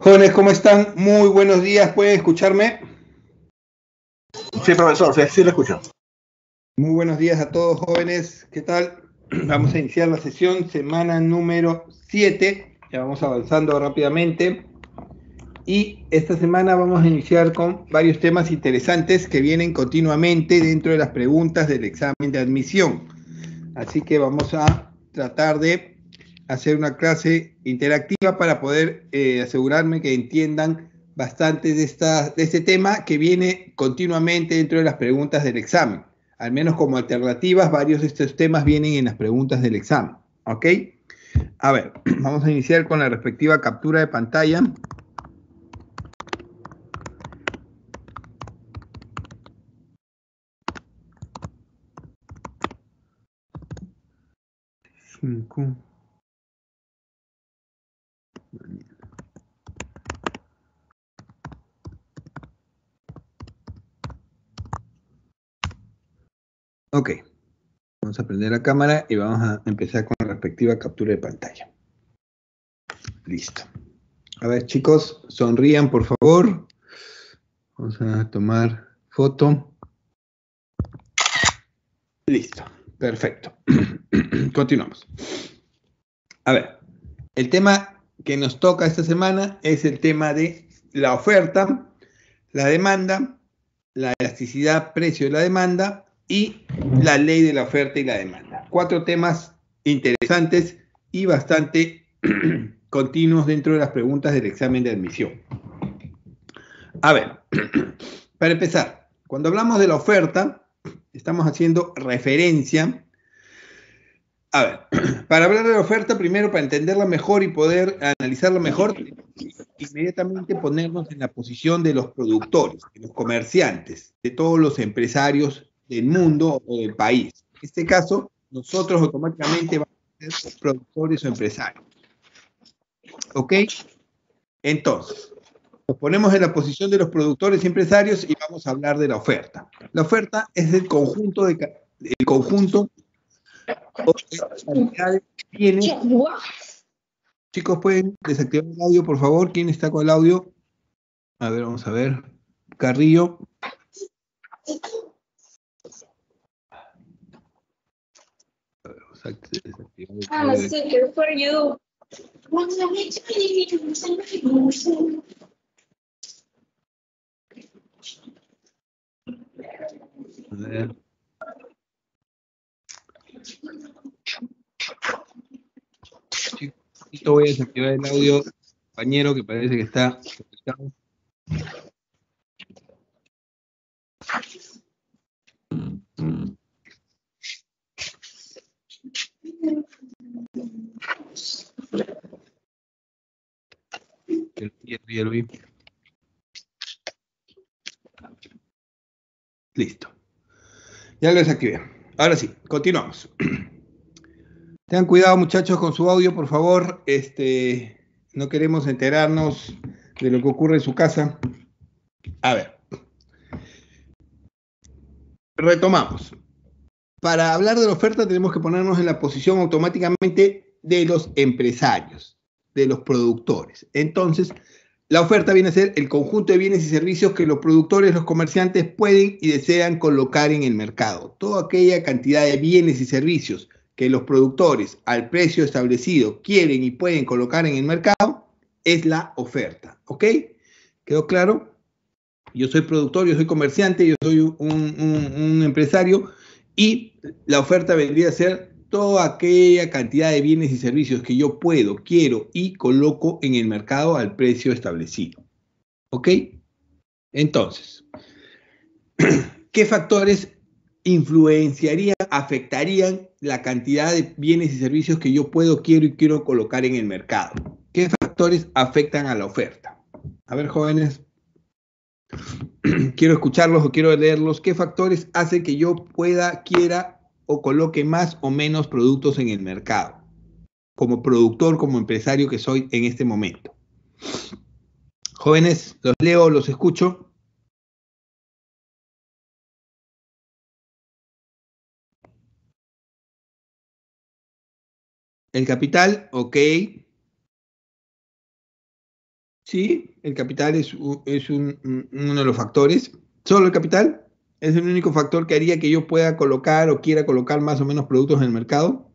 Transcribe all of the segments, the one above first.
Jóvenes, ¿cómo están? Muy buenos días, ¿pueden escucharme? Sí, profesor, sí, lo escucho. Muy buenos días a todos, jóvenes. ¿Qué tal? Vamos a iniciar la sesión, semana número 7. Ya vamos avanzando rápidamente. Y esta semana vamos a iniciar con varios temas interesantes que vienen continuamente dentro de las preguntas del examen de admisión. Así que vamos a tratar de hacer una clase interactiva para poder eh, asegurarme que entiendan bastante de, esta, de este tema que viene continuamente dentro de las preguntas del examen. Al menos como alternativas, varios de estos temas vienen en las preguntas del examen. ¿Ok? A ver, vamos a iniciar con la respectiva captura de pantalla. Cinco. Ok, vamos a prender la cámara y vamos a empezar con la respectiva captura de pantalla. Listo. A ver, chicos, sonrían, por favor. Vamos a tomar foto. Listo, perfecto. Continuamos. A ver, el tema que nos toca esta semana es el tema de la oferta, la demanda, la elasticidad precio de la demanda y la ley de la oferta y la demanda. Cuatro temas interesantes y bastante continuos dentro de las preguntas del examen de admisión. A ver, para empezar, cuando hablamos de la oferta, estamos haciendo referencia. A ver, para hablar de la oferta, primero para entenderla mejor y poder analizarla mejor, inmediatamente ponernos en la posición de los productores, de los comerciantes, de todos los empresarios del mundo o del país. En este caso, nosotros automáticamente vamos a ser productores o empresarios. ¿Ok? Entonces, nos ponemos en la posición de los productores y empresarios y vamos a hablar de la oferta. La oferta es el conjunto de el conjunto Chicos, pueden desactivar el audio, por favor. ¿Quién está con el audio? A ver, vamos a ver. Carrillo. Ah, Esto voy a desactivar el audio, compañero, que parece que está. Listo. Ya lo desactivé. Ahora sí, continuamos. Tengan cuidado, muchachos, con su audio, por favor. Este, no queremos enterarnos de lo que ocurre en su casa. A ver. Retomamos. Para hablar de la oferta tenemos que ponernos en la posición automáticamente de los empresarios, de los productores. Entonces, la oferta viene a ser el conjunto de bienes y servicios que los productores, los comerciantes pueden y desean colocar en el mercado. Toda aquella cantidad de bienes y servicios que los productores al precio establecido quieren y pueden colocar en el mercado es la oferta. ¿Ok? ¿Quedó claro? Yo soy productor, yo soy comerciante, yo soy un, un empresario y la oferta vendría a ser toda aquella cantidad de bienes y servicios que yo puedo, quiero y coloco en el mercado al precio establecido. ¿Ok? Entonces, ¿qué factores influenciarían, afectarían la cantidad de bienes y servicios que yo puedo, quiero y quiero colocar en el mercado? ¿Qué factores afectan a la oferta? A ver, jóvenes, quiero escucharlos o quiero leerlos. ¿Qué factores hace que yo pueda, quiera o coloque más o menos productos en el mercado, como productor, como empresario que soy en este momento. Jóvenes, los leo, los escucho. El capital, ok. Sí, el capital es, es uno de los factores. ¿Solo el capital? Es el único factor que haría que yo pueda colocar o quiera colocar más o menos productos en el mercado.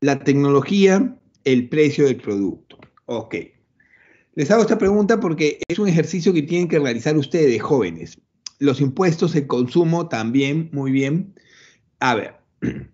La tecnología, el precio del producto. Ok. Les hago esta pregunta porque es un ejercicio que tienen que realizar ustedes, jóvenes. Los impuestos, el consumo también, muy bien. A ver,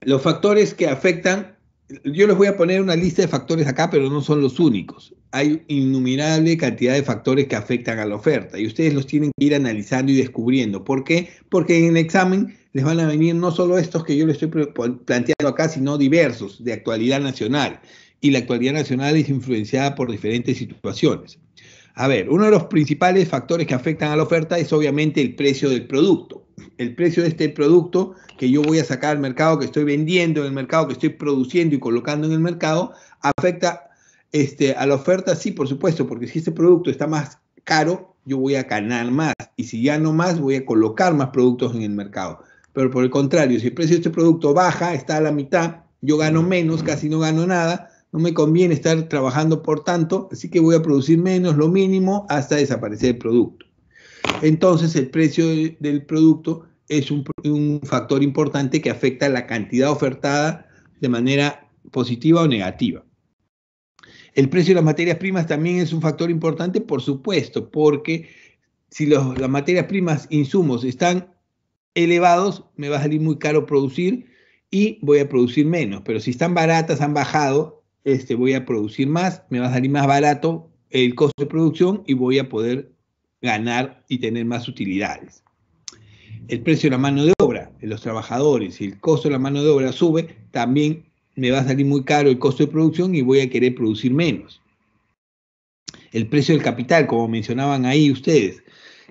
los factores que afectan yo les voy a poner una lista de factores acá, pero no son los únicos. Hay innumerable cantidad de factores que afectan a la oferta y ustedes los tienen que ir analizando y descubriendo. ¿Por qué? Porque en el examen les van a venir no solo estos que yo les estoy planteando acá, sino diversos de actualidad nacional. Y la actualidad nacional es influenciada por diferentes situaciones. A ver, uno de los principales factores que afectan a la oferta es obviamente el precio del producto. El precio de este producto que yo voy a sacar al mercado, que estoy vendiendo en el mercado, que estoy produciendo y colocando en el mercado, afecta este, a la oferta, sí, por supuesto, porque si este producto está más caro, yo voy a ganar más. Y si ya no más, voy a colocar más productos en el mercado. Pero por el contrario, si el precio de este producto baja, está a la mitad, yo gano menos, casi no gano nada, no me conviene estar trabajando por tanto, así que voy a producir menos, lo mínimo, hasta desaparecer el producto. Entonces el precio del, producto es un, factor importante que afecta la cantidad ofertada de manera positiva o negativa. El precio de las materias primas también es un factor importante, por supuesto, porque si las materias primas, insumos, están elevados, me va a salir muy caro producir y voy a producir menos. Pero si están baratas, han bajado, este, voy a producir más, me va a salir más barato el costo de producción y voy a poder ganar y tener más utilidades. El precio de la mano de obra de los trabajadores si el costo de la mano de obra sube, también me va a salir muy caro el costo de producción y voy a querer producir menos. El precio del capital, como mencionaban ahí ustedes,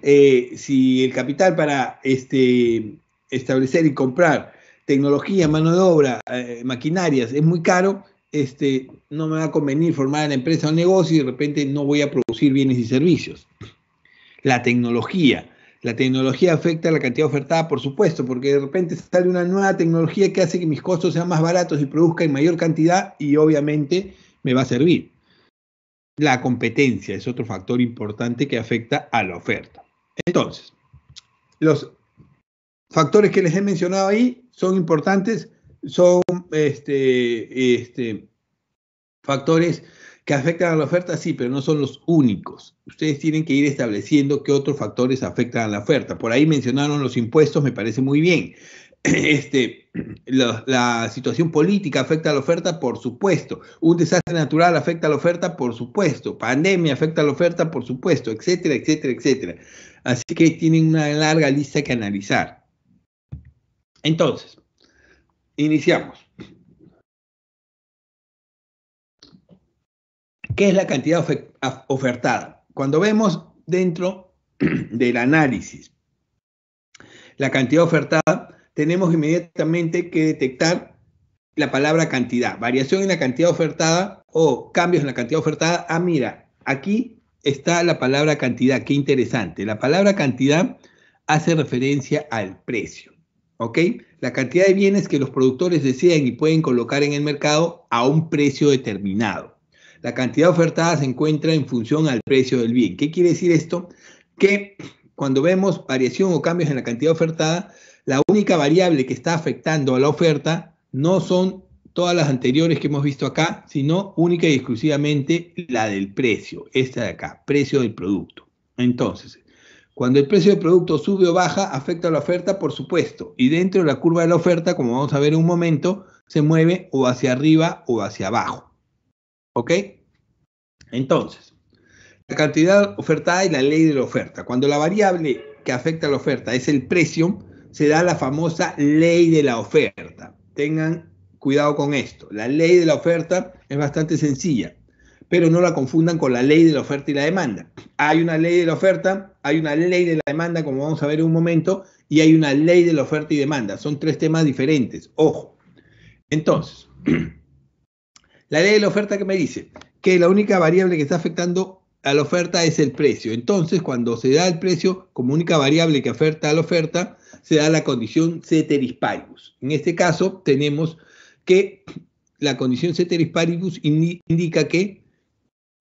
eh, si el capital para este, establecer y comprar tecnología, mano de obra, eh, maquinarias es muy caro, este, no me va a convenir formar una empresa o negocio y de repente no voy a producir bienes y servicios. La tecnología. La tecnología afecta a la cantidad ofertada, por supuesto, porque de repente sale una nueva tecnología que hace que mis costos sean más baratos y produzca en mayor cantidad y obviamente me va a servir. La competencia es otro factor importante que afecta a la oferta. Entonces, los factores que les he mencionado ahí son importantes son este, este, factores que afectan a la oferta, sí, pero no son los únicos. Ustedes tienen que ir estableciendo qué otros factores afectan a la oferta. Por ahí mencionaron los impuestos, me parece muy bien. Este, la, la, situación política afecta a la oferta, por supuesto. Un desastre natural afecta a la oferta, por supuesto. Pandemia afecta a la oferta, por supuesto, etcétera, etcétera, etcétera. Así que tienen una larga lista que analizar. Entonces, Iniciamos. ¿Qué es la cantidad ofertada? Cuando vemos dentro del análisis la cantidad ofertada, tenemos inmediatamente que detectar la palabra cantidad, variación en la cantidad ofertada o cambios en la cantidad ofertada. Ah, mira, aquí está la palabra cantidad, qué interesante. La palabra cantidad hace referencia al precio. ¿ok? La cantidad de bienes que los productores desean y pueden colocar en el mercado a un precio determinado. La cantidad ofertada se encuentra en función al precio del bien. ¿Qué quiere decir esto? Que cuando vemos variación o cambios en la cantidad ofertada, la única variable que está afectando a la oferta no son todas las anteriores que hemos visto acá, sino única y exclusivamente la del precio, esta de acá, precio del producto. Entonces, cuando el precio del producto sube o baja, afecta a la oferta, por supuesto, y dentro de la curva de la oferta, como vamos a ver en un momento, se mueve o hacia arriba o hacia abajo. ¿Ok? Entonces, la cantidad ofertada y la ley de la oferta. Cuando la variable que afecta a la oferta es el precio, se da la famosa ley de la oferta. Tengan cuidado con esto. La ley de la oferta es bastante sencilla pero no la confundan con la ley de la oferta y la demanda. Hay una ley de la oferta, hay una ley de la demanda, como vamos a ver en un momento, y hay una ley de la oferta y demanda. Son tres temas diferentes, ojo. Entonces, la ley de la oferta que me dice que la única variable que está afectando a la oferta es el precio. Entonces, cuando se da el precio como única variable que afecta a la oferta, se da la condición ceteris paribus. En este caso, tenemos que la condición ceteris paribus indica que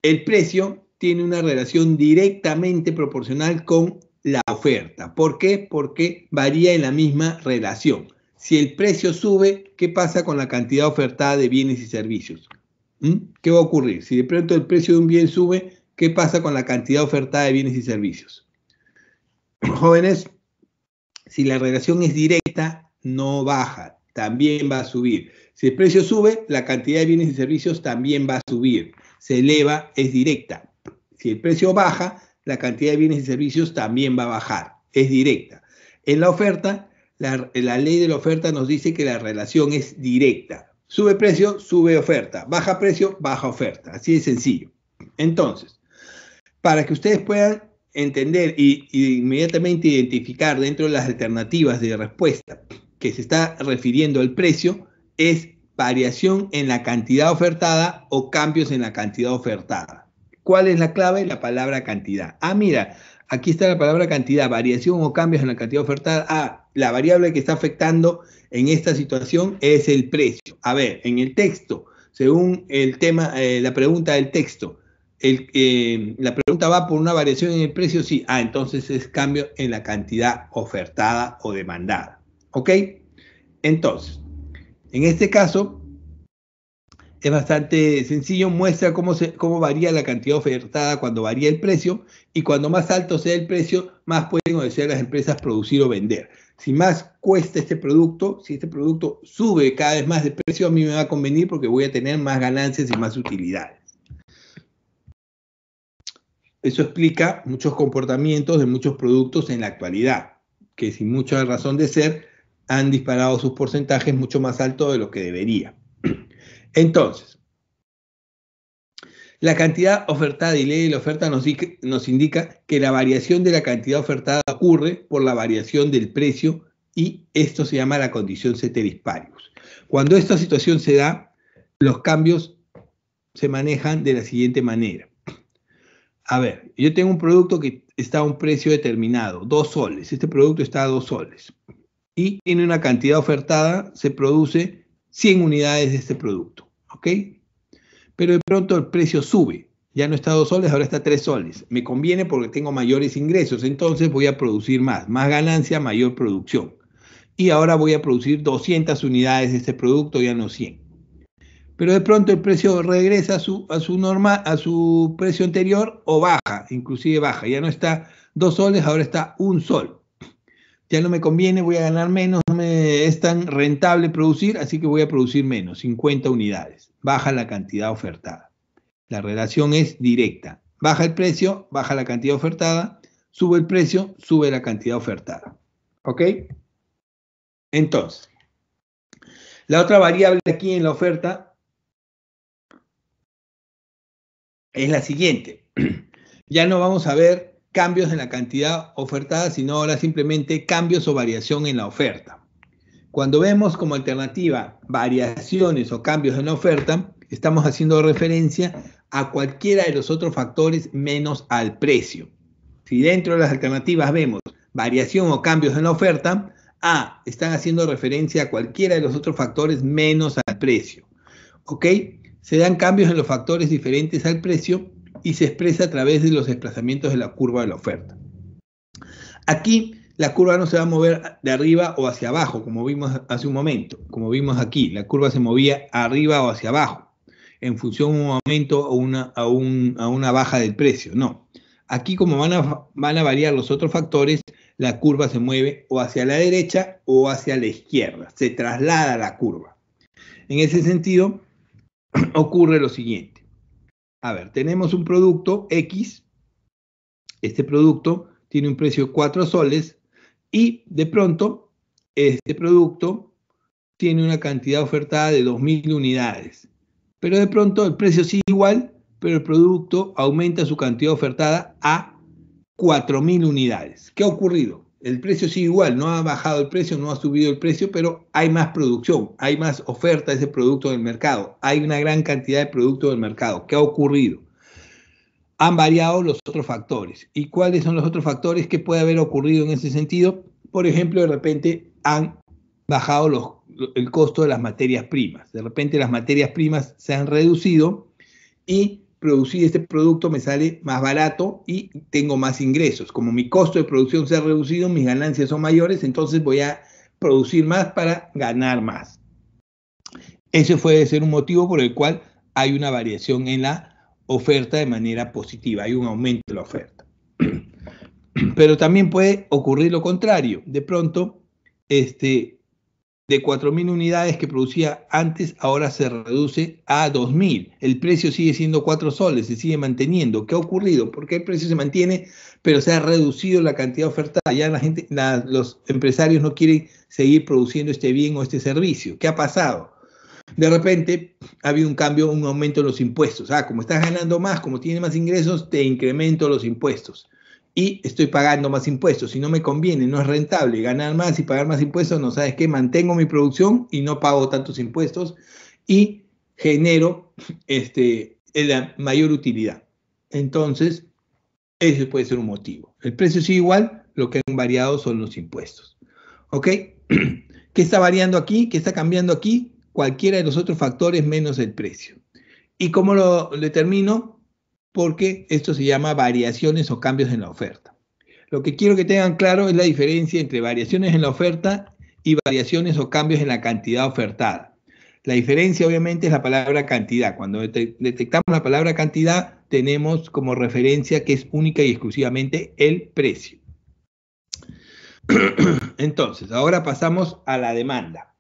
el precio tiene una relación directamente proporcional con la oferta. ¿Por qué? Porque varía en la misma relación. Si el precio sube, ¿qué pasa con la cantidad ofertada de bienes y servicios? ¿Mm? ¿Qué va a ocurrir? Si de pronto el precio de un bien sube, ¿qué pasa con la cantidad ofertada de bienes y servicios? Jóvenes, si la relación es directa, no baja, también va a subir. Si el precio sube, la cantidad de bienes y servicios también va a subir se eleva es directa. Si el precio baja, la cantidad de bienes y servicios también va a bajar, es directa. En la oferta, la, ley de la oferta nos dice que la relación es directa. Sube precio, sube oferta. Baja precio, baja oferta. Así de sencillo. Entonces, para que ustedes puedan entender y, inmediatamente identificar dentro de las alternativas de respuesta que se está refiriendo al precio, es variación en la cantidad ofertada o cambios en la cantidad ofertada. ¿Cuál es la clave? La palabra cantidad. Ah, mira, aquí está la palabra cantidad, variación o cambios en la cantidad ofertada. Ah, la variable que está afectando en esta situación es el precio. A ver, en el texto, según el tema, eh, la pregunta del texto, eh, la pregunta va por una variación en el precio, sí. Ah, entonces es cambio en la cantidad ofertada o demandada. ¿Ok? Entonces, en este caso, es bastante sencillo, muestra cómo, cómo varía la cantidad ofertada cuando varía el precio y cuando más alto sea el precio, más pueden ofrecer las empresas producir o vender. Si más cuesta este producto, si este producto sube cada vez más de precio, a mí me va a convenir porque voy a tener más ganancias y más utilidades. Eso explica muchos comportamientos de muchos productos en la actualidad, que sin mucha razón de ser, han disparado sus porcentajes mucho más alto de lo que debería. Entonces, la cantidad ofertada y ley de la oferta nos, indica que la variación de la cantidad ofertada ocurre por la variación del precio y esto se llama la condición ceteris paribus. Cuando esta situación se da, los cambios se manejan de la siguiente manera. A ver, yo tengo un producto que está a un precio determinado, dos soles. Este producto está a dos soles y en una cantidad ofertada, se produce 100 unidades de este producto, ¿ok? Pero de pronto el precio sube, ya no está 2 soles, ahora está tres 3 soles. Me conviene porque tengo mayores ingresos, entonces voy a producir más, más ganancia, mayor producción. Y ahora voy a producir 200 unidades de este producto, ya no 100. Pero de pronto el precio regresa a su, a su, norma, a su precio anterior o baja, inclusive baja, ya no está 2 soles, ahora está 1 sol ya no me conviene, voy a ganar menos, no me es tan rentable producir, así que voy a producir menos, 50 unidades. Baja la cantidad ofertada. La relación es directa. Baja el precio, baja la cantidad ofertada, sube el precio, sube la cantidad ofertada. ¿Ok? Entonces, la otra variable aquí en la oferta es la siguiente. Ya no vamos a ver cambios en la cantidad ofertada, sino ahora simplemente cambios o variación en la oferta. Cuando vemos como alternativa variaciones o cambios en la oferta, estamos haciendo referencia a cualquiera de los otros factores menos al precio. Si dentro de las alternativas vemos variación o cambios en la oferta, A, están haciendo referencia a cualquiera de los otros factores menos al precio. ¿Ok? Se dan cambios en los factores diferentes al precio y se expresa a través de los desplazamientos de la curva de la oferta. Aquí la curva no se va a mover de arriba o hacia abajo, como vimos hace un momento, como vimos aquí, la curva se movía arriba o hacia abajo, en función de un aumento o una, a, a una baja del precio, no. Aquí como van a, van a variar los otros factores, la curva se mueve o hacia la derecha o hacia la izquierda, se traslada la curva. En ese sentido, ocurre lo siguiente. A ver, tenemos un producto X, este producto tiene un precio de 4 soles y de pronto este producto tiene una cantidad ofertada de 2.000 unidades. Pero de pronto el precio sigue igual, pero el producto aumenta su cantidad ofertada a 4.000 unidades. ¿Qué ha ocurrido? el precio sigue igual, no ha bajado el precio, no ha subido el precio, pero hay más producción, hay más oferta de ese producto en el mercado, hay una gran cantidad de en del mercado. ¿Qué ha ocurrido? Han variado los otros factores. ¿Y cuáles son los otros factores que puede haber ocurrido en ese sentido? Por ejemplo, de repente han bajado el costo de las materias primas. De repente las materias primas se han reducido y producir este producto me sale más barato y tengo más ingresos. Como mi costo de producción se ha reducido, mis ganancias son mayores, entonces voy a producir más para ganar más. Ese puede ser un motivo por el cual hay una variación en la oferta de manera positiva, hay un aumento de la oferta. Pero también puede ocurrir lo contrario. De pronto, este, de 4.000 unidades que producía antes, ahora se reduce a 2.000. El precio sigue siendo 4 soles, se sigue manteniendo. ¿Qué ha ocurrido? Porque el precio se mantiene, pero se ha reducido la cantidad ofertada? Ya la gente, los empresarios no quieren seguir produciendo este bien o este servicio. ¿Qué ha pasado? De repente ha habido un cambio, un aumento en los impuestos. Ah, como estás ganando más, como tienes más ingresos, te incremento los impuestos y estoy pagando más impuestos. Si no me conviene, no es rentable ganar más y pagar más impuestos, no sabes qué, mantengo mi producción y no pago tantos impuestos y genero este, la mayor utilidad. Entonces, ese puede ser un motivo. El precio es igual, lo que han variado son los impuestos. ¿Ok? ¿Qué está variando aquí? ¿Qué está cambiando aquí? Cualquiera de los otros factores menos el precio. ¿Y cómo lo determino? porque esto se llama variaciones o cambios en la oferta. Lo que quiero que tengan claro es la diferencia entre variaciones en la oferta y variaciones o cambios en la cantidad ofertada. La diferencia obviamente es la palabra cantidad. Cuando detectamos la palabra cantidad, tenemos como referencia que es única y exclusivamente el precio. Entonces, ahora pasamos a la demanda.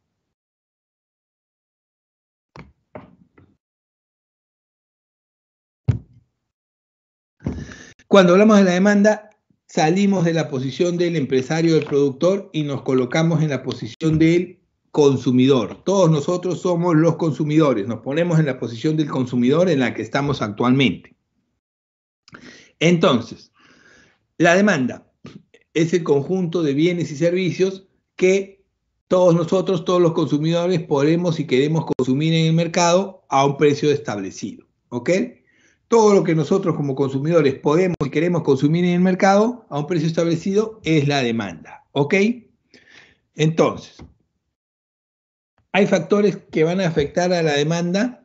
Cuando hablamos de la demanda, salimos de la posición del empresario, del productor y nos colocamos en la posición del consumidor. Todos nosotros somos los consumidores, nos ponemos en la posición del consumidor en la que estamos actualmente. Entonces, la demanda es el conjunto de bienes y servicios que todos nosotros, todos los consumidores, podemos y queremos consumir en el mercado a un precio establecido. ¿Ok? todo lo que nosotros como consumidores podemos y queremos consumir en el mercado a un precio establecido es la demanda. ¿Ok? Entonces, hay factores que van a afectar a la demanda,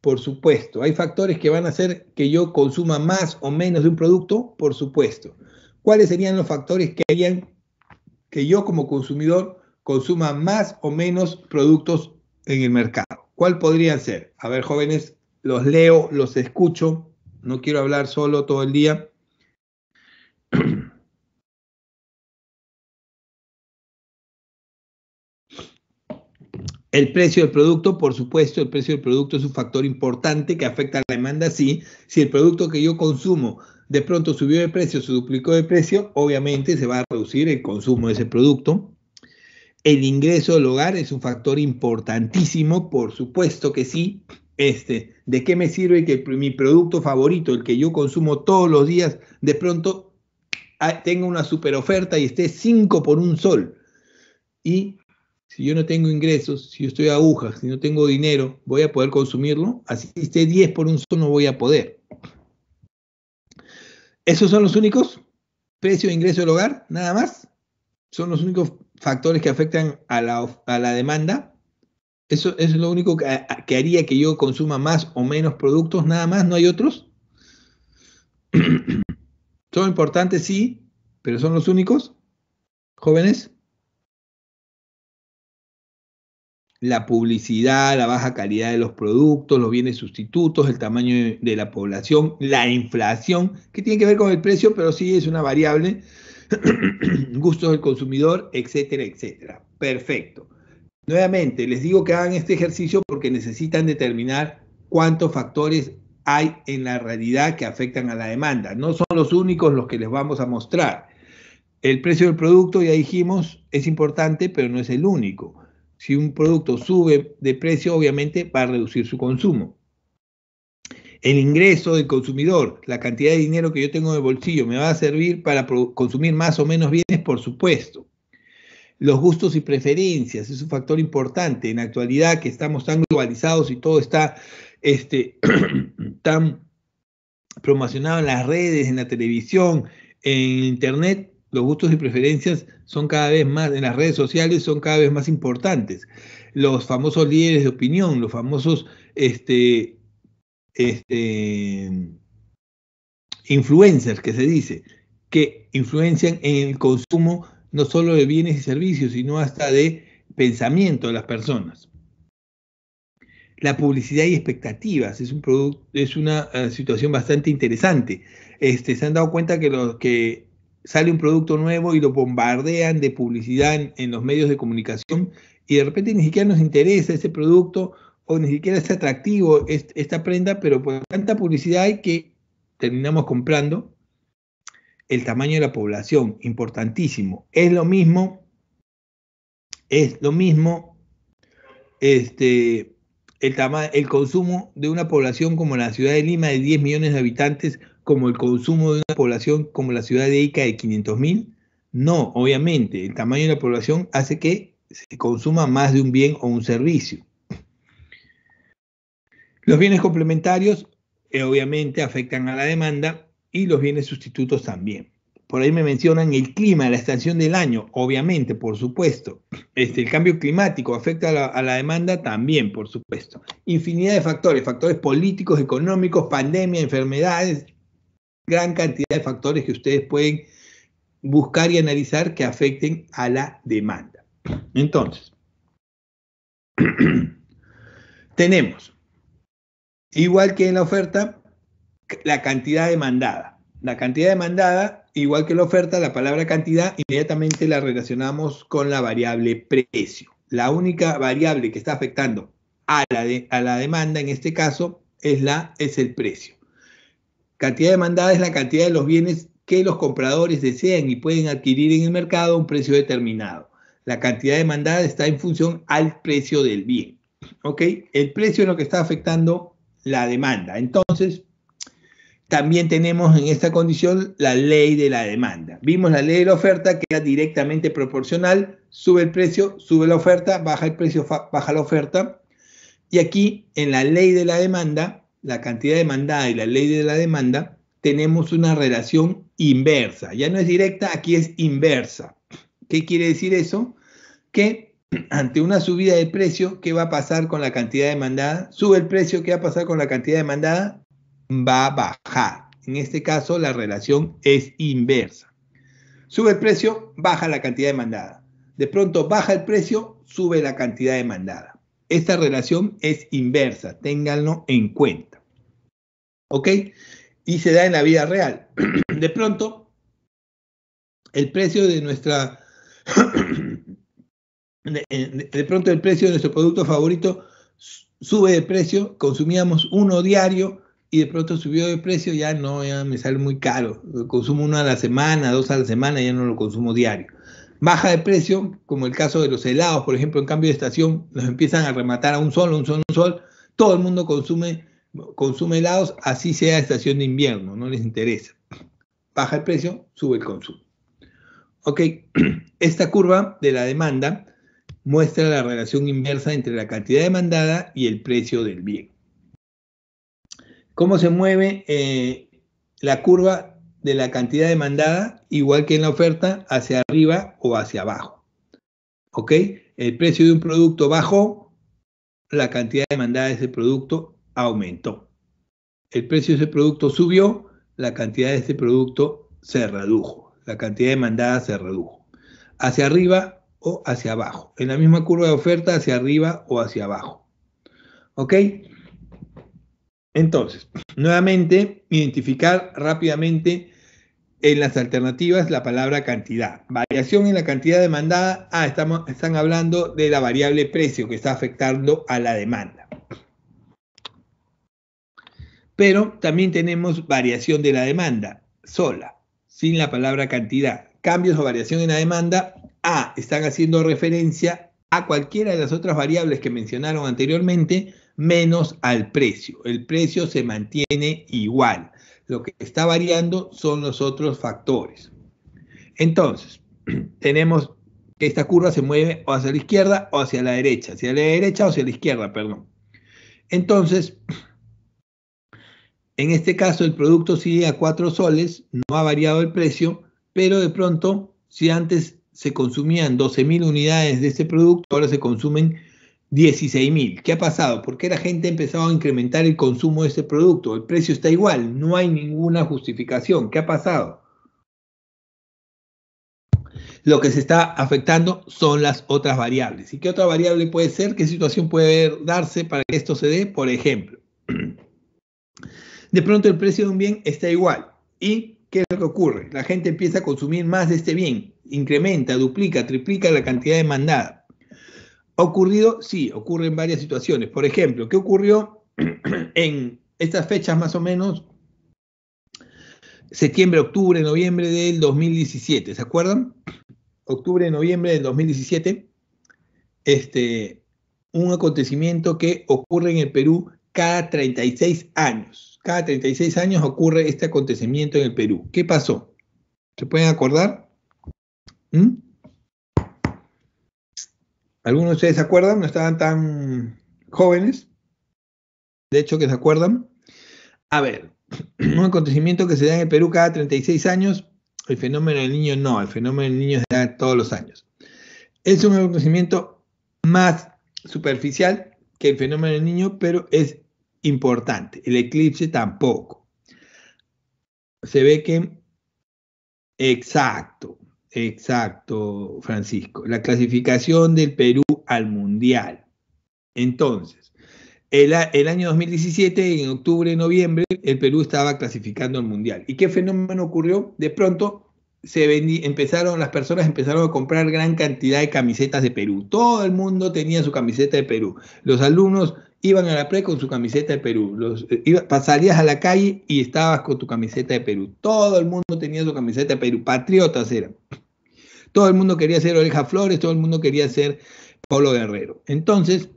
por supuesto. Hay factores que van a hacer que yo consuma más o menos de un producto, por supuesto. ¿Cuáles serían los factores que harían que yo como consumidor consuma más o menos productos en el mercado? ¿Cuál podrían ser? A ver, jóvenes, los leo, los escucho, no quiero hablar solo todo el día. El precio del producto, por supuesto, el precio del producto es un factor importante que afecta a la demanda, sí. Si el producto que yo consumo de pronto subió de precio, se duplicó de precio, obviamente se va a reducir el consumo de ese producto. El ingreso del hogar es un factor importantísimo, por supuesto que sí. Este, ¿De qué me sirve que mi producto favorito, el que yo consumo todos los días, de pronto ah, tenga una super oferta y esté 5 por un sol? Y si yo no tengo ingresos, si yo estoy a agujas, si no tengo dinero, ¿voy a poder consumirlo? Así si esté 10 por un sol, no voy a poder. ¿Esos son los únicos? ¿Precio de ingreso del hogar? ¿Nada más? ¿Son los únicos factores que afectan a la, a la demanda? Eso es lo único que, haría que yo consuma más o menos productos, nada más, no hay otros. Son importantes, sí, pero son los únicos. Jóvenes. La publicidad, la baja calidad de los productos, los bienes sustitutos, el tamaño de la población, la inflación, que tiene que ver con el precio, pero sí es una variable. Gustos del consumidor, etcétera, etcétera. Perfecto. Nuevamente, les digo que hagan este ejercicio porque necesitan determinar cuántos factores hay en la realidad que afectan a la demanda. No son los únicos los que les vamos a mostrar. El precio del producto, ya dijimos, es importante, pero no es el único. Si un producto sube de precio, obviamente va a reducir su consumo. El ingreso del consumidor, la cantidad de dinero que yo tengo en el bolsillo, ¿me va a servir para consumir más o menos bienes? Por supuesto los gustos y preferencias, es un factor importante en la actualidad que estamos tan globalizados y todo está este, tan promocionado en las redes, en la televisión, en internet, los gustos y preferencias son cada vez más, en las redes sociales son cada vez más importantes. Los famosos líderes de opinión, los famosos este, este, influencers que se dice, que influencian en el consumo no solo de bienes y servicios, sino hasta de pensamiento de las personas. La publicidad y expectativas es, un es una eh, situación bastante interesante. Este, se han dado cuenta que, lo, que sale un producto nuevo y lo bombardean de publicidad en, en los medios de comunicación y de repente ni siquiera nos interesa ese producto o ni siquiera es atractivo esta prenda, pero por tanta publicidad hay que terminamos comprando el tamaño de la población, importantísimo. Es lo mismo, es lo mismo este, el, consumo de una población como la ciudad de Lima de 10 millones de habitantes, como el consumo de una población como la ciudad de Ica de 500 mil. No, obviamente, el tamaño de la población hace que se consuma más de un bien o un servicio. Los bienes complementarios eh, obviamente afectan a la demanda y los bienes sustitutos también. Por ahí me mencionan el clima, la estación del año, obviamente, por supuesto. Este, el cambio climático afecta a la, a la demanda también, por supuesto. Infinidad de factores, factores políticos, económicos, pandemia, enfermedades, gran cantidad de factores que ustedes pueden buscar y analizar que afecten a la demanda. Entonces, tenemos, igual que en la oferta, la cantidad demandada. La cantidad demandada, igual que la oferta, la palabra cantidad inmediatamente la relacionamos con la variable precio. La única variable que está afectando a la, a la demanda en este caso es, la, es el precio. Cantidad demandada es la cantidad de los bienes que los compradores desean y pueden adquirir en el mercado a un precio determinado. La cantidad demandada está en función al precio del bien. ¿Ok? El precio es lo que está afectando la demanda. Entonces, también tenemos en esta condición la ley de la demanda. Vimos la ley de la oferta que era directamente proporcional, sube el precio, sube la oferta, baja el precio, baja la oferta. Y aquí en la ley de la demanda, la cantidad demandada y la ley de la demanda, tenemos una relación inversa. Ya no es directa, aquí es inversa. ¿Qué quiere decir eso? Que ante una subida de precio, ¿qué va a pasar con la cantidad demandada? Sube el precio, ¿qué va a pasar con la cantidad demandada? va a bajar. En este caso, la relación es inversa. Sube el precio, baja la cantidad demandada. De pronto baja el precio, sube la cantidad demandada. Esta relación es inversa, ténganlo en cuenta. ¿Ok? Y se da en la vida real. De pronto, el precio de nuestra... De pronto el precio de nuestro producto favorito sube de precio, consumíamos uno diario y de pronto subió de precio, ya no, ya me sale muy caro. Consumo uno a la semana, dos a la semana, ya no lo consumo diario. Baja de precio, como el caso de los helados, por ejemplo, en cambio de estación, nos empiezan a rematar a un sol, un sol, un sol. Todo el mundo consume, consume helados, así sea estación de invierno, no les interesa. Baja el precio, sube el consumo. Ok, esta curva de la demanda muestra la relación inversa entre la cantidad demandada y el precio del bien cómo se mueve eh, la curva de la cantidad demandada, igual que en la oferta, hacia arriba o hacia abajo. ¿Ok? El precio de un producto bajó, la cantidad demandada de ese producto aumentó. El precio de ese producto subió, la cantidad de ese producto se redujo. La cantidad demandada se redujo. Hacia arriba o hacia abajo. En la misma curva de oferta, hacia arriba o hacia abajo. ¿Ok? Entonces, nuevamente, identificar rápidamente en las alternativas la palabra cantidad. Variación en la cantidad demandada. Ah, estamos, están hablando de la variable precio que está afectando a la demanda. Pero también tenemos variación de la demanda, sola, sin la palabra cantidad. Cambios o variación en la demanda. A. Ah, están haciendo referencia a cualquiera de las otras variables que mencionaron anteriormente menos al precio. El precio se mantiene igual. Lo que está variando son los otros factores. Entonces, tenemos que esta curva se mueve o hacia la izquierda o hacia la derecha, hacia la derecha o hacia la izquierda, perdón. Entonces, en este caso el producto sigue a 4 soles, no ha variado el precio, pero de pronto, si antes se consumían 12.000 unidades de este producto, ahora se consumen 16.000. ¿Qué ha pasado? ¿Por qué la gente ha empezado a incrementar el consumo de ese producto. El precio está igual, no hay ninguna justificación. ¿Qué ha pasado? Lo que se está afectando son las otras variables. ¿Y qué otra variable puede ser? ¿Qué situación puede darse para que esto se dé? Por ejemplo, de pronto el precio de un bien está igual. ¿Y qué es lo que ocurre? La gente empieza a consumir más de este bien, incrementa, duplica, triplica la cantidad demandada ha ocurrido, sí, ocurre en varias situaciones. Por ejemplo, ¿qué ocurrió en estas fechas más o menos? Septiembre, octubre, noviembre del 2017, ¿se acuerdan? Octubre, noviembre del 2017, este, un acontecimiento que ocurre en el Perú cada 36 años. Cada 36 años ocurre este acontecimiento en el Perú. ¿Qué pasó? ¿Se pueden acordar? ¿Mm? algunos de ustedes se acuerdan, no estaban tan jóvenes, de hecho que se acuerdan. A ver, un acontecimiento que se da en el Perú cada 36 años, el fenómeno del niño no, el fenómeno del niño se da todos los años. Es un acontecimiento más superficial que el fenómeno del niño, pero es importante. El eclipse tampoco. Se ve que... Exacto. Exacto, Francisco. La clasificación del Perú al Mundial. Entonces, el, año 2017, en octubre, noviembre, el Perú estaba clasificando al Mundial. ¿Y qué fenómeno ocurrió? De pronto se empezaron, las personas empezaron a comprar gran cantidad de camisetas de Perú. Todo el mundo tenía su camiseta de Perú. Los alumnos iban a la pre con su camiseta de Perú. Los, eh, pasarías a la calle y estabas con tu camiseta de Perú. Todo el mundo tenía su camiseta de Perú. Patriotas eran. Todo el mundo quería ser Oreja Flores, todo el mundo quería ser Pablo Guerrero. Entonces,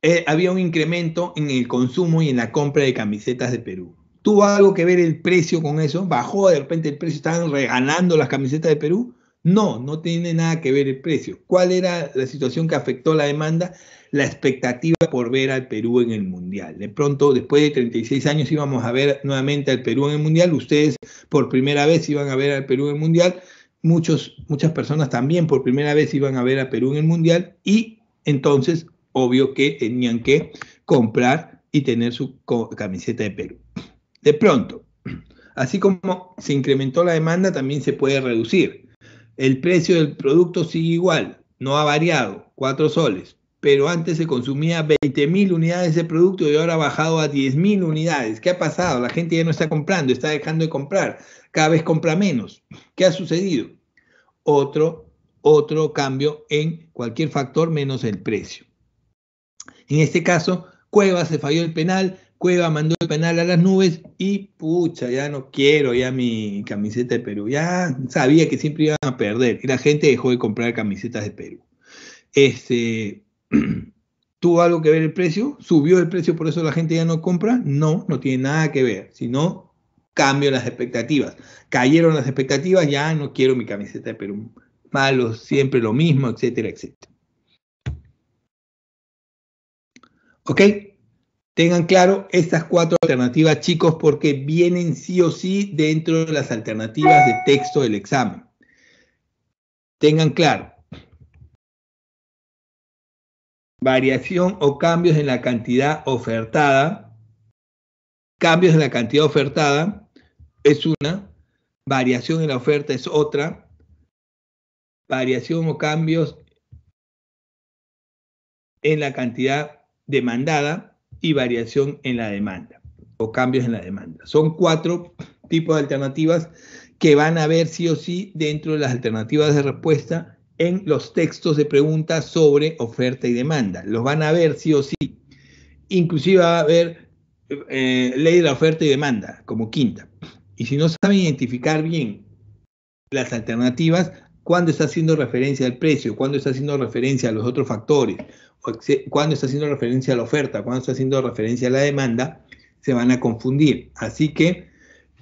eh, había un incremento en el consumo y en la compra de camisetas de Perú. ¿Tuvo algo que ver el precio con eso? ¿Bajó de repente el precio? ¿Estaban regalando las camisetas de Perú? No, no tiene nada que ver el precio. ¿Cuál era la situación que afectó la demanda? La expectativa por ver al Perú en el Mundial. De pronto, después de 36 años íbamos a ver nuevamente al Perú en el Mundial. Ustedes por primera vez iban a ver al Perú en el Mundial muchas personas también por primera vez iban a ver a Perú en el Mundial y entonces, obvio que tenían que comprar y tener su camiseta de Perú. De pronto, así como se incrementó la demanda, también se puede reducir. El precio del producto sigue igual, no ha variado, cuatro soles, pero antes se consumía 20.000 unidades de producto y ahora ha bajado a 10.000 unidades. ¿Qué ha pasado? La gente ya no está comprando, está dejando de comprar, cada vez compra menos. ¿Qué ha sucedido? Otro, otro cambio en cualquier factor menos el precio. En este caso, Cueva se falló el penal, Cueva mandó el penal a las nubes y pucha, ya no quiero ya mi camiseta de Perú. Ya sabía que siempre iban a perder y la gente dejó de comprar camisetas de Perú. Este, ¿Tuvo algo que ver el precio? ¿Subió el precio por eso la gente ya no compra? No, no tiene nada que ver, sino cambio las expectativas. Cayeron las expectativas, ya no quiero mi camiseta de Perú. Malo, siempre lo mismo, etcétera, etcétera. ¿Ok? Tengan claro estas cuatro alternativas, chicos, porque vienen sí o sí dentro de las alternativas de texto del examen. Tengan claro, variación o cambios en la cantidad ofertada. Cambios en la cantidad ofertada es una, variación en la oferta es otra, variación o cambios en la cantidad demandada y variación en la demanda o cambios en la demanda. Son cuatro tipos de alternativas que van a ver sí o sí dentro de las alternativas de respuesta en los textos de preguntas sobre oferta y demanda. Los van a ver sí o sí. Inclusive va a haber eh, ley de la oferta y demanda como quinta. Y si no saben identificar bien las alternativas, cuándo está haciendo referencia al precio, cuándo está haciendo referencia a los otros factores, cuándo está haciendo referencia a la oferta, cuándo está haciendo referencia a la demanda, se van a confundir. Así que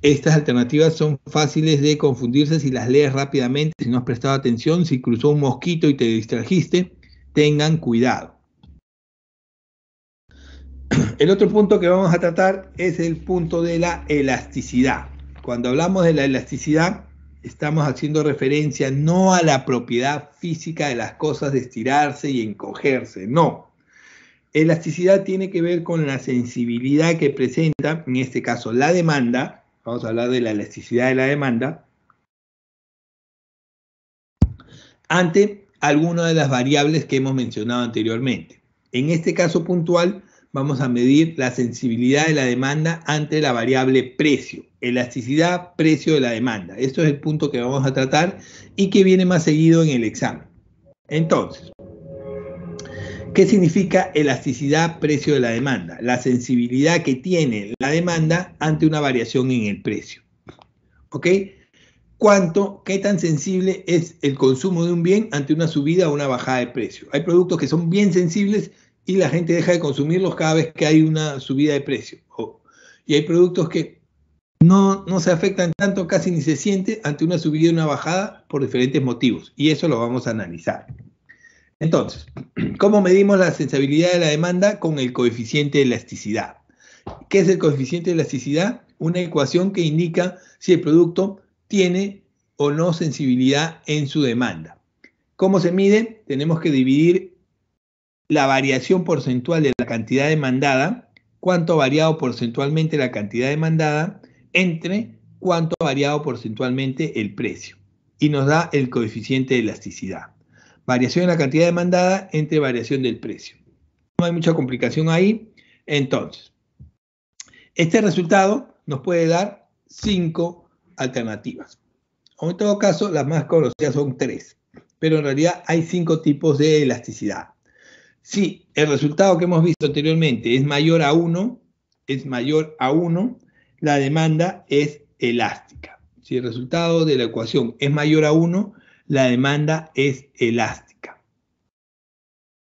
estas alternativas son fáciles de confundirse si las lees rápidamente, si no has prestado atención, si cruzó un mosquito y te distrajiste, tengan cuidado. El otro punto que vamos a tratar es el punto de la elasticidad. Cuando hablamos de la elasticidad, estamos haciendo referencia no a la propiedad física de las cosas de estirarse y encogerse, no. Elasticidad tiene que ver con la sensibilidad que presenta, en este caso la demanda, vamos a hablar de la elasticidad de la demanda, ante alguna de las variables que hemos mencionado anteriormente. En este caso puntual, vamos a medir la sensibilidad de la demanda ante la variable precio, elasticidad, precio de la demanda. Esto es el punto que vamos a tratar y que viene más seguido en el examen. Entonces, ¿Qué significa elasticidad precio de la demanda? La sensibilidad que tiene la demanda ante una variación en el precio. ¿Ok? ¿Cuánto, qué tan sensible es el consumo de un bien ante una subida o una bajada de precio? Hay productos que son bien sensibles y la gente deja de consumirlos cada vez que hay una subida de precio. Y hay productos que no, no se afectan tanto, casi ni se siente ante una subida o una bajada por diferentes motivos. Y eso lo vamos a analizar. Entonces, ¿cómo medimos la sensibilidad de la demanda con el coeficiente de elasticidad? ¿Qué es el coeficiente de elasticidad? Una ecuación que indica si el producto tiene o no sensibilidad en su demanda. ¿Cómo se mide? Tenemos que dividir la variación porcentual de la cantidad demandada, cuánto ha variado porcentualmente la cantidad demandada, entre cuánto ha variado porcentualmente el precio. Y nos da el coeficiente de elasticidad variación en la cantidad demandada entre variación del precio. No hay mucha complicación ahí. Entonces, este resultado nos puede dar cinco alternativas. en todo caso, las más conocidas son tres, pero en realidad hay cinco tipos de elasticidad. Si el resultado que hemos visto anteriormente es mayor a 1, es mayor a 1, la demanda es elástica. Si el resultado de la ecuación es mayor a 1, la demanda es elástica.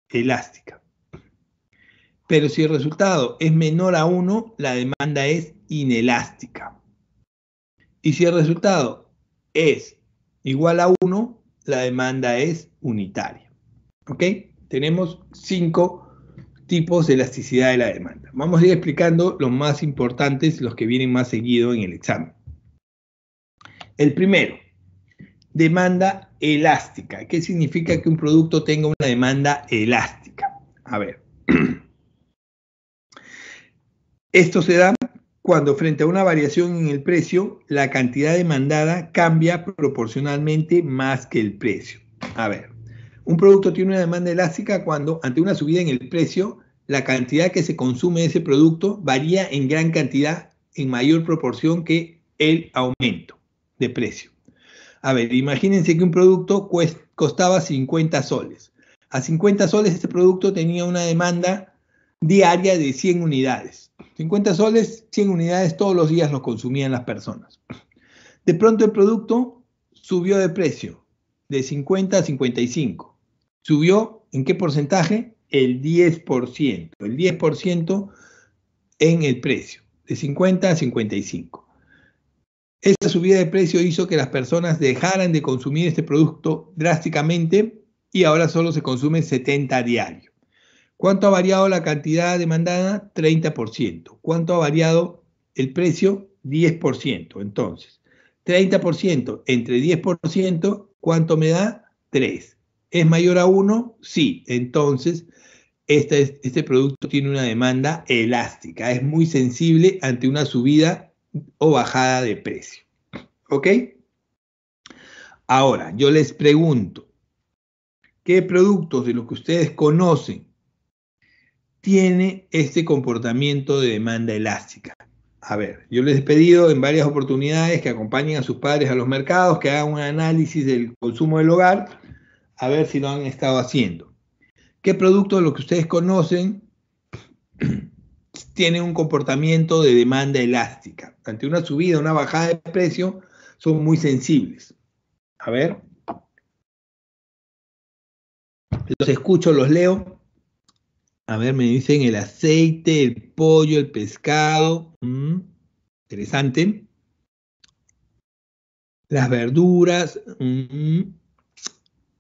Elástica. Pero si el resultado es menor a 1, la demanda es inelástica. Y si el resultado es igual a 1, la demanda es unitaria. ¿Ok? Tenemos cinco tipos de elasticidad de la demanda. Vamos a ir explicando los más importantes, los que vienen más seguido en el examen. El primero, demanda elástica. ¿Qué significa que un producto tenga una demanda elástica? A ver. Esto se da cuando frente a una variación en el precio, la cantidad demandada cambia proporcionalmente más que el precio. A ver, un producto tiene una demanda elástica cuando ante una subida en el precio, la cantidad que se consume de ese producto varía en gran cantidad, en mayor proporción que el aumento de precio. A ver, imagínense que un producto costaba 50 soles. A 50 soles este producto tenía una demanda diaria de 100 unidades. 50 soles, 100 unidades todos los días lo consumían las personas. De pronto el producto subió de precio, de 50 a 55. Subió, ¿en qué porcentaje? El 10%. El 10% en el precio, de 50 a 55. Esta subida de precio hizo que las personas dejaran de consumir este producto drásticamente y ahora solo se consumen 70 diario. ¿Cuánto ha variado la cantidad demandada? 30%. ¿Cuánto ha variado el precio? 10%. Entonces, 30% entre 10%, ¿cuánto me da? 3. ¿Es mayor a 1? Sí. Entonces, este, este producto tiene una demanda elástica, es muy sensible ante una subida o bajada de precio. ¿Ok? Ahora, yo les pregunto, ¿qué productos de los que ustedes conocen tiene este comportamiento de demanda elástica? A ver, yo les he pedido en varias oportunidades que acompañen a sus padres a los mercados, que hagan un análisis del consumo del hogar, a ver si lo han estado haciendo. ¿Qué productos de los que ustedes conocen tienen un comportamiento de demanda elástica. Ante una subida, una bajada de precio, son muy sensibles. A ver. Los escucho, los leo. A ver, me dicen el aceite, el pollo, el pescado. Mm, interesante. Las verduras. Mm.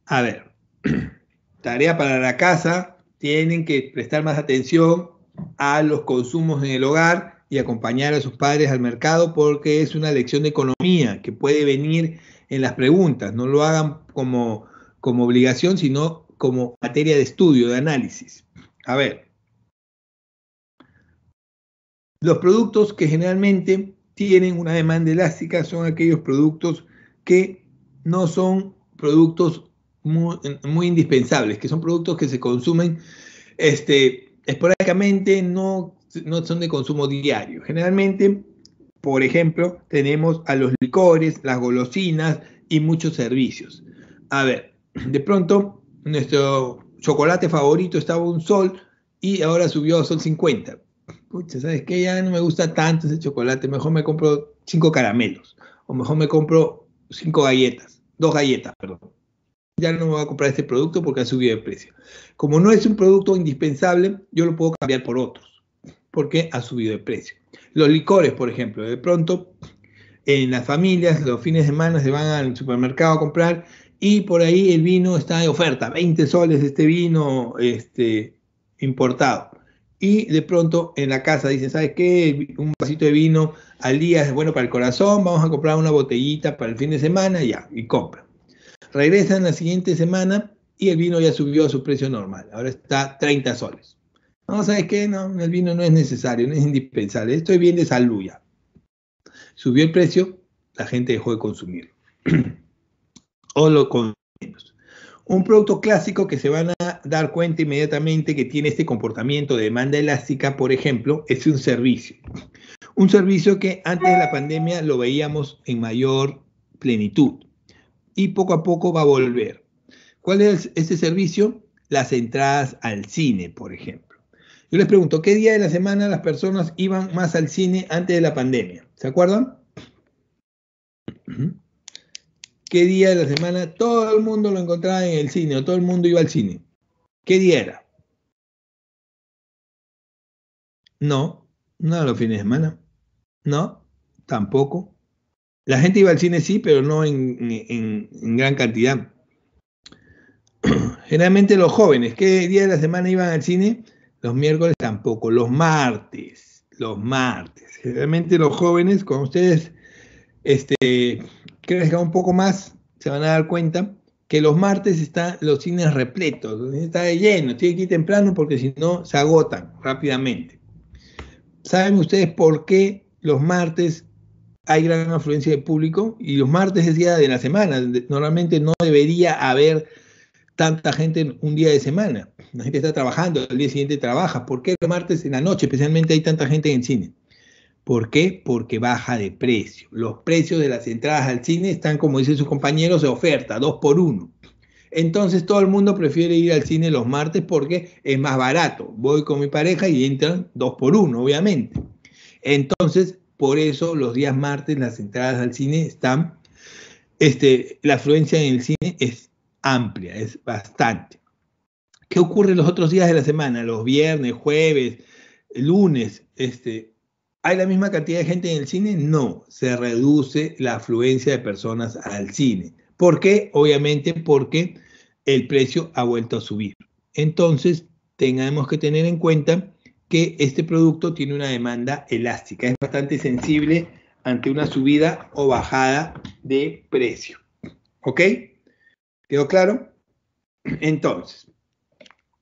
A ver. Tarea para la casa. Tienen que prestar más atención a los consumos en el hogar y acompañar a sus padres al mercado porque es una lección de economía que puede venir en las preguntas. No lo hagan como, obligación, sino como materia de estudio, de análisis. A ver, los productos que generalmente tienen una demanda elástica son aquellos productos que no son productos muy, indispensables, que son productos que se consumen este, esporádicamente no, no son de consumo diario. Generalmente, por ejemplo, tenemos a los licores, las golosinas y muchos servicios. A ver, de pronto nuestro chocolate favorito estaba un sol y ahora subió a sol 50. Pucha, ¿sabes qué? Ya no me gusta tanto ese chocolate, mejor me compro cinco caramelos o mejor me compro cinco galletas, dos galletas, perdón ya no me voy a comprar este producto porque ha subido de precio. Como no es un producto indispensable, yo lo puedo cambiar por otros, porque ha subido de precio. Los licores, por ejemplo, de pronto en las familias los fines de semana se van al supermercado a comprar y por ahí el vino está de oferta, 20 soles este vino este, importado. Y de pronto en la casa dicen, ¿sabes qué? Un vasito de vino al día es bueno para el corazón, vamos a comprar una botellita para el fin de semana y ya, y compra Regresan la siguiente semana y el vino ya subió a su precio normal. Ahora está 30 soles. No, ¿sabes qué? No, el vino no es necesario, no es indispensable. Esto es bien de salud ya. Subió el precio, la gente dejó de consumirlo. o lo consumimos. Un producto clásico que se van a dar cuenta inmediatamente que tiene este comportamiento de demanda elástica, por ejemplo, es un servicio. Un servicio que antes de la pandemia lo veíamos en mayor plenitud y poco a poco va a volver. ¿Cuál es ese servicio? Las entradas al cine, por ejemplo. Yo les pregunto, ¿qué día de la semana las personas iban más al cine antes de la pandemia? ¿Se acuerdan? ¿Qué día de la semana todo el mundo lo encontraba en el cine o todo el mundo iba al cine? ¿Qué día era? No, no los fines de semana. No, tampoco. La gente iba al cine sí, pero no en, gran cantidad. Generalmente los jóvenes, ¿qué día de la semana iban al cine? Los miércoles tampoco, los martes, los martes. Generalmente los jóvenes, cuando ustedes este, crezcan un poco más, se van a dar cuenta que los martes están los cines repletos, está lleno, tiene que ir temprano porque si no se agotan rápidamente. ¿Saben ustedes por qué los martes hay gran afluencia de público y los martes es día de la semana. Normalmente no debería haber tanta gente en un día de semana. La gente está trabajando, el día siguiente trabaja. ¿Por qué los martes en la noche especialmente hay tanta gente en cine? ¿Por qué? Porque baja de precio. Los precios de las entradas al cine están, como dicen sus compañeros, de oferta, dos por uno. Entonces todo el mundo prefiere ir al cine los martes porque es más barato. Voy con mi pareja y entran dos por uno, obviamente. Entonces por eso los días martes las entradas al cine están, este, la afluencia en el cine es amplia, es bastante. ¿Qué ocurre los otros días de la semana? Los viernes, jueves, lunes, este, ¿hay la misma cantidad de gente en el cine? No, se reduce la afluencia de personas al cine. ¿Por qué? Obviamente porque el precio ha vuelto a subir. Entonces, tengamos que tener en cuenta que este producto tiene una demanda elástica, es bastante sensible ante una subida o bajada de precio. ¿Ok? ¿Quedó claro? Entonces,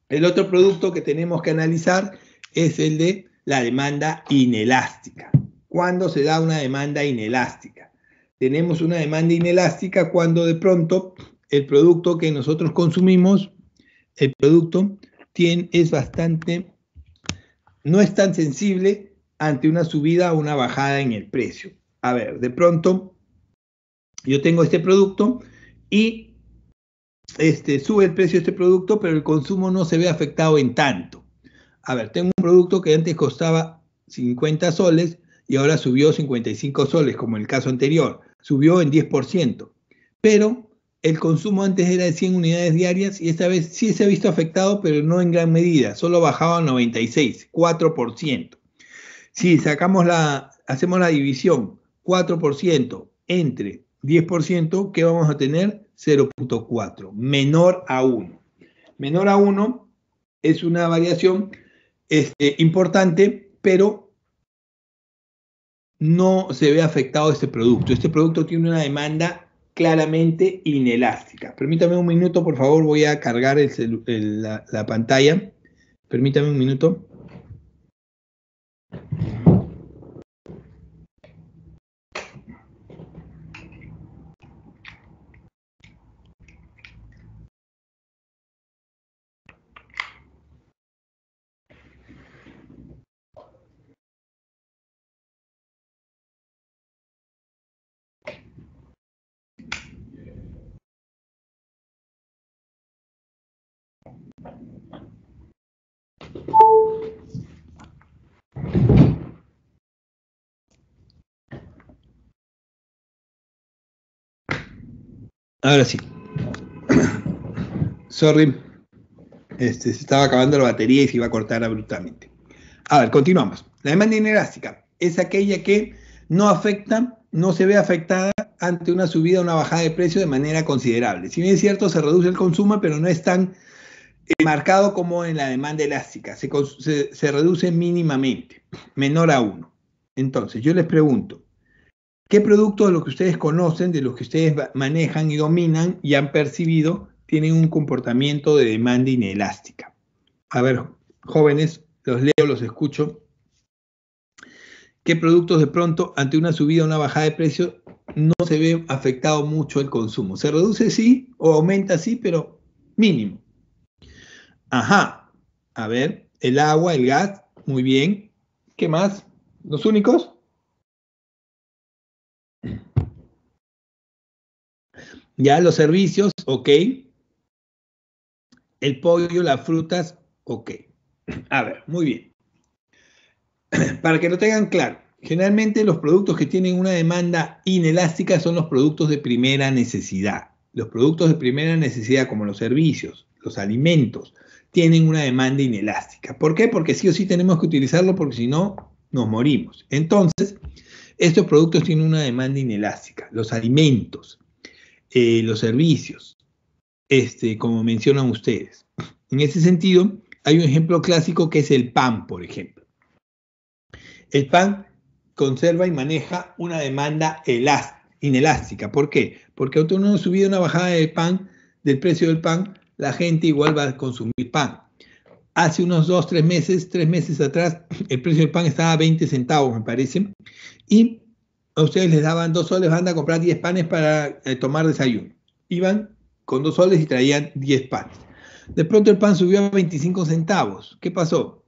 el otro producto que tenemos que analizar es el de la demanda inelástica. ¿Cuándo se da una demanda inelástica? Tenemos una demanda inelástica cuando de pronto el producto que nosotros consumimos, el producto tiene, es bastante no es tan sensible ante una subida o una bajada en el precio. A ver, de pronto yo tengo este producto y este, sube el precio de este producto, pero el consumo no se ve afectado en tanto. A ver, tengo un producto que antes costaba 50 soles y ahora subió 55 soles, como en el caso anterior. Subió en 10%. Pero el consumo antes era de 100 unidades diarias y esta vez sí se ha visto afectado, pero no en gran medida, solo bajaba a 96, 4%. Si sacamos la, hacemos la división, 4% entre 10%, ¿qué vamos a tener? 0.4, menor a 1. Menor a 1 es una variación este, importante, pero no se ve afectado este producto. Este producto tiene una demanda claramente inelástica. Permítame un minuto, por favor, voy a cargar la pantalla. Permítame un minuto. Ahora sí. Sorry. Este, se estaba acabando la batería y se iba a cortar abruptamente. A ver, continuamos. La demanda inelástica es aquella que no afecta, no se ve afectada ante una subida o una bajada de precio de manera considerable. Si bien es cierto, se reduce el consumo, pero no es tan eh, marcado como en la demanda elástica. Se, reduce mínimamente, menor a uno. Entonces, yo les pregunto, ¿Qué producto de los que ustedes conocen, de los que ustedes manejan y dominan y han percibido, tienen un comportamiento de demanda inelástica? A ver, jóvenes, los leo, los escucho. ¿Qué productos de pronto ante una subida o una bajada de precio no se ve afectado mucho el consumo? ¿Se reduce sí o aumenta sí, pero mínimo? Ajá, a ver, el agua, el gas, muy bien. ¿Qué más? ¿Los únicos? Ya los servicios, ok. El pollo, las frutas, ok. A ver, muy bien. Para que lo tengan claro, generalmente los productos que tienen una demanda inelástica son los productos de primera necesidad. Los productos de primera necesidad, como los servicios, los alimentos, tienen una demanda inelástica. ¿Por qué? Porque sí o sí tenemos que utilizarlo porque si no, nos morimos. Entonces, estos productos tienen una demanda inelástica. Los alimentos, eh, los servicios, este, como mencionan ustedes. En ese sentido, hay un ejemplo clásico que es el PAN, por ejemplo. El PAN conserva y maneja una demanda inelástica. ¿Por qué? Porque aunque ha subido una bajada del pan, del precio del pan, la gente igual va a consumir pan. Hace unos dos, tres meses, tres meses atrás, el precio del pan estaba a 20 centavos, me parece, y a ustedes les daban dos soles, van a comprar 10 panes para eh, tomar desayuno. Iban con dos soles y traían 10 panes. De pronto el pan subió a 25 centavos. ¿Qué pasó?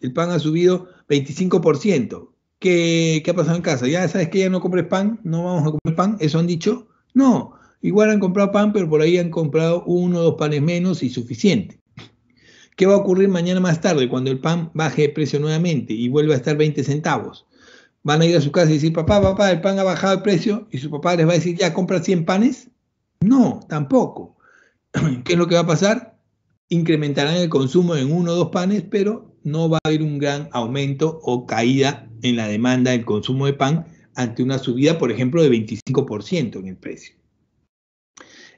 El pan ha subido 25%. ¿Qué, ¿Qué ha pasado en casa? Ya sabes que ya no compres pan, no vamos a comprar pan, eso han dicho. No, igual han comprado pan, pero por ahí han comprado uno o dos panes menos y suficiente. ¿Qué va a ocurrir mañana más tarde cuando el pan baje de precio nuevamente y vuelva a estar 20 centavos? van a ir a su casa y decir, papá, papá, el pan ha bajado el precio, y su papá les va a decir, ya, compra 100 panes. No, tampoco. ¿Qué es lo que va a pasar? Incrementarán el consumo en uno o dos panes, pero no va a haber un gran aumento o caída en la demanda del consumo de pan ante una subida, por ejemplo, de 25% en el precio.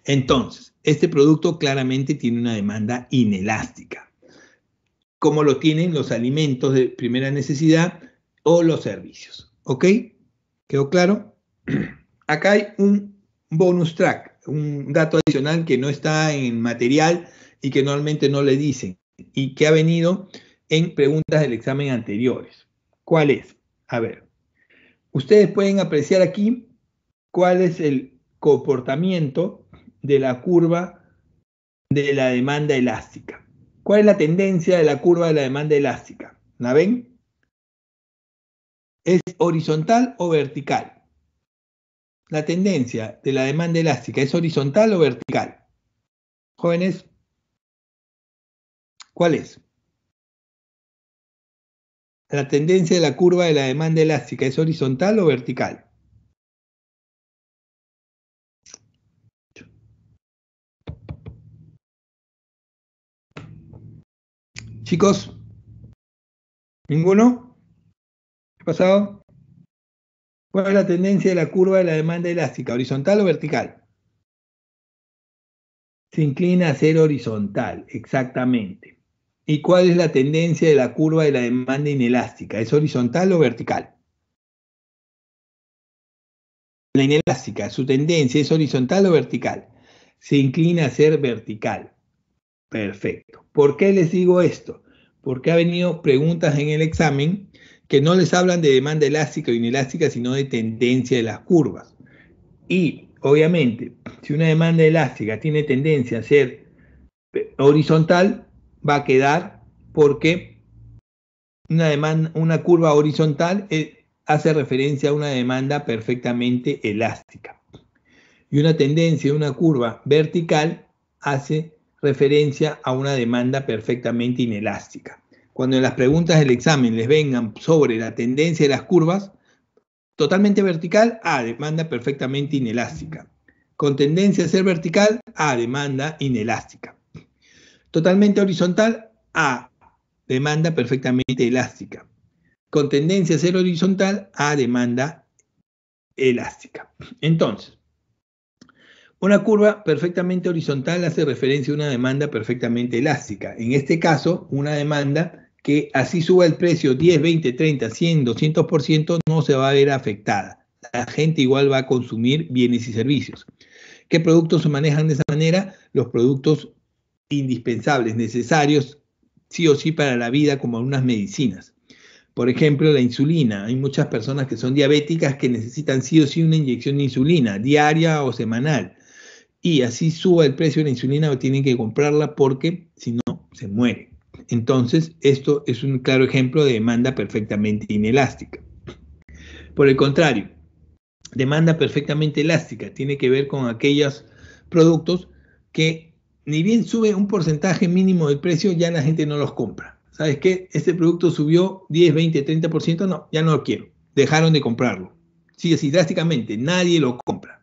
Entonces, este producto claramente tiene una demanda inelástica, como lo tienen los alimentos de primera necesidad, o los servicios. ¿Ok? ¿Quedó claro? Acá hay un bonus track, un dato adicional que no está en material y que normalmente no le dicen y que ha venido en preguntas del examen anteriores. ¿Cuál es? A ver, ustedes pueden apreciar aquí cuál es el comportamiento de la curva de la demanda elástica. ¿Cuál es la tendencia de la curva de la demanda elástica? ¿La ven? ¿Es horizontal o vertical? La tendencia de la demanda elástica, ¿es horizontal o vertical? Jóvenes, ¿cuál es? La tendencia de la curva de la demanda elástica, ¿es horizontal o vertical? Chicos, ¿ninguno? pasado? ¿Cuál es la tendencia de la curva de la demanda elástica, horizontal o vertical? Se inclina a ser horizontal, exactamente. ¿Y cuál es la tendencia de la curva de la demanda inelástica? ¿Es horizontal o vertical? La inelástica, su tendencia es horizontal o vertical. Se inclina a ser vertical. Perfecto. ¿Por qué les digo esto? Porque ha venido preguntas en el examen que no les hablan de demanda elástica o inelástica, sino de tendencia de las curvas. Y obviamente, si una demanda elástica tiene tendencia a ser eh, horizontal, va a quedar porque una, demanda, una curva horizontal eh, hace referencia a una demanda perfectamente elástica. Y una tendencia, de una curva vertical, hace referencia a una demanda perfectamente inelástica cuando en las preguntas del examen les vengan sobre la tendencia de las curvas, totalmente vertical a demanda perfectamente inelástica, con tendencia a ser vertical a demanda inelástica, totalmente horizontal a demanda perfectamente elástica, con tendencia a ser horizontal a demanda elástica. Entonces, una curva perfectamente horizontal hace referencia a una demanda perfectamente elástica. En este caso, una demanda que así suba el precio 10, 20, 30, 100, 200%, no se va a ver afectada. La gente igual va a consumir bienes y servicios. ¿Qué productos se manejan de esa manera? Los productos indispensables, necesarios, sí o sí para la vida, como algunas medicinas. Por ejemplo, la insulina. Hay muchas personas que son diabéticas que necesitan sí o sí una inyección de insulina, diaria o semanal. Y así suba el precio de la insulina, tienen que comprarla porque si no, se muere. Entonces, esto es un claro ejemplo de demanda perfectamente inelástica. Por el contrario, demanda perfectamente elástica tiene que ver con aquellos productos que ni bien sube un porcentaje mínimo de precio, ya la gente no los compra. ¿Sabes qué? Este producto subió 10, 20, 30%, no, ya no lo quiero. Dejaron de comprarlo. Sí, así drásticamente, nadie lo compra.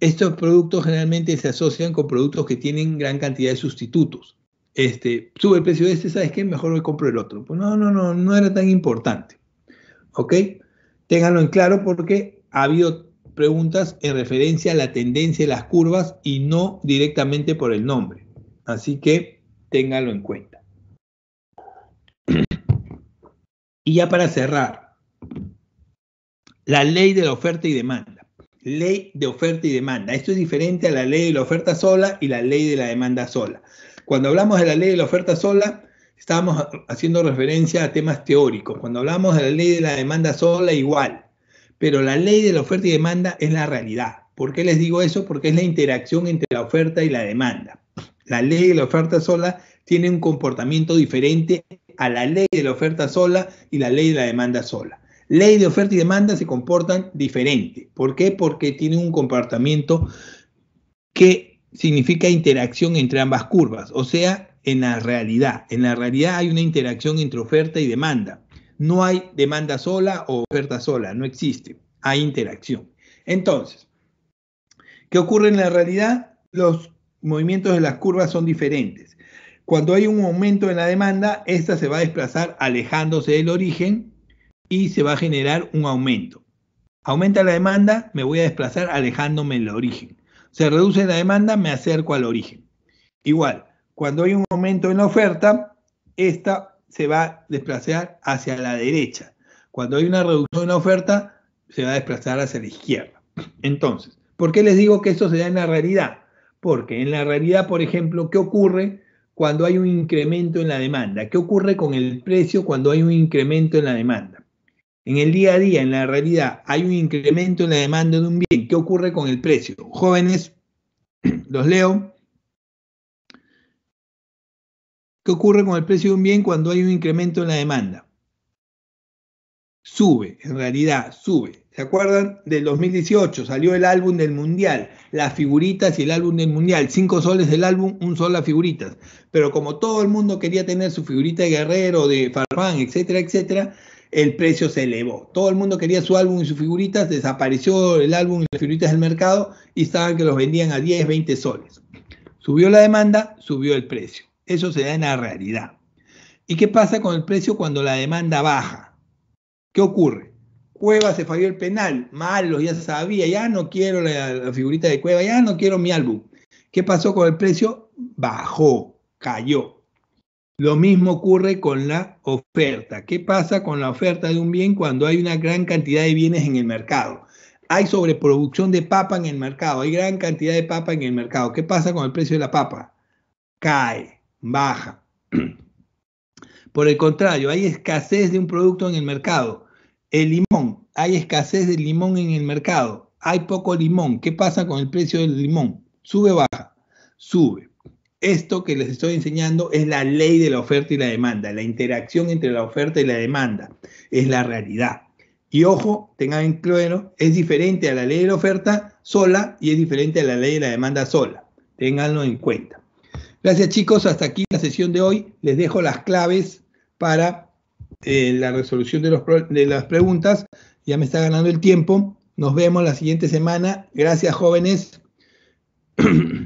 Estos productos generalmente se asocian con productos que tienen gran cantidad de sustitutos este, sube el precio de este, ¿sabes qué? Mejor me compro el otro. Pues no, no, no, no era tan importante. ¿Ok? Ténganlo en claro porque ha habido preguntas en referencia a la tendencia de las curvas y no directamente por el nombre. Así que ténganlo en cuenta. Y ya para cerrar, la ley de la oferta y demanda. Ley de oferta y demanda. Esto es diferente a la ley de la oferta sola y la ley de la demanda sola. Cuando hablamos de la ley de la oferta sola, estábamos haciendo referencia a temas teóricos. Cuando hablamos de la ley de la demanda sola, igual. Pero la ley de la oferta y demanda es la realidad. ¿Por qué les digo eso? Porque es la interacción entre la oferta y la demanda. La ley de la oferta sola tiene un comportamiento diferente a la ley de la oferta sola y la ley de la demanda sola. Ley de oferta y demanda se comportan diferente. ¿Por qué? Porque tienen un comportamiento que significa interacción entre ambas curvas, o sea, en la realidad. En la realidad hay una interacción entre oferta y demanda. No hay demanda sola o oferta sola, no existe. Hay interacción. Entonces, ¿qué ocurre en la realidad? Los movimientos de las curvas son diferentes. Cuando hay un aumento en la demanda, esta se va a desplazar alejándose del origen y se va a generar un aumento. Aumenta la demanda, me voy a desplazar alejándome del origen se reduce la demanda, me acerco al origen. Igual, cuando hay un aumento en la oferta, esta se va a desplazar hacia la derecha. Cuando hay una reducción en la oferta, se va a desplazar hacia la izquierda. Entonces, ¿por qué les digo que eso se da en la realidad? Porque en la realidad, por ejemplo, ¿qué ocurre cuando hay un incremento en la demanda? ¿Qué ocurre con el precio cuando hay un incremento en la demanda? en el día a día, en la realidad, hay un incremento en la demanda de un bien. ¿Qué ocurre con el precio? Jóvenes, los leo. ¿Qué ocurre con el precio de un bien cuando hay un incremento en la demanda? Sube, en realidad, sube. ¿Se acuerdan? Del 2018 salió el álbum del Mundial, las figuritas y el álbum del Mundial. Cinco soles del álbum, un sol las figuritas. Pero como todo el mundo quería tener su figurita de Guerrero, de Farfán, etcétera, etcétera, el precio se elevó. Todo el mundo quería su álbum y sus figuritas, desapareció el álbum y las figuritas del mercado y estaban que los vendían a 10, 20 soles. Subió la demanda, subió el precio. Eso se da en la realidad. ¿Y qué pasa con el precio cuando la demanda baja? ¿Qué ocurre? Cueva se falló el penal, malos, ya sabía, ya no quiero la figurita de Cueva, ya no quiero mi álbum. ¿Qué pasó con el precio? Bajó, cayó. Lo mismo ocurre con la oferta. ¿Qué pasa con la oferta de un bien cuando hay una gran cantidad de bienes en el mercado? Hay sobreproducción de papa en el mercado, hay gran cantidad de papa en el mercado. ¿Qué pasa con el precio de la papa? Cae, baja. Por el contrario, hay escasez de un producto en el mercado. El limón, hay escasez de limón en el mercado. Hay poco limón. ¿Qué pasa con el precio del limón? Sube, baja. Sube esto que les estoy enseñando es la ley de la oferta y la demanda, la interacción entre la oferta y la demanda, es la realidad. Y ojo, tengan en cuenta, es diferente a la ley de la oferta sola y es diferente a la ley de la demanda sola. Ténganlo en cuenta. Gracias chicos, hasta aquí la sesión de hoy. Les dejo las claves para eh, la resolución de las preguntas. Ya me está ganando el tiempo. Nos vemos la siguiente semana. Gracias jóvenes.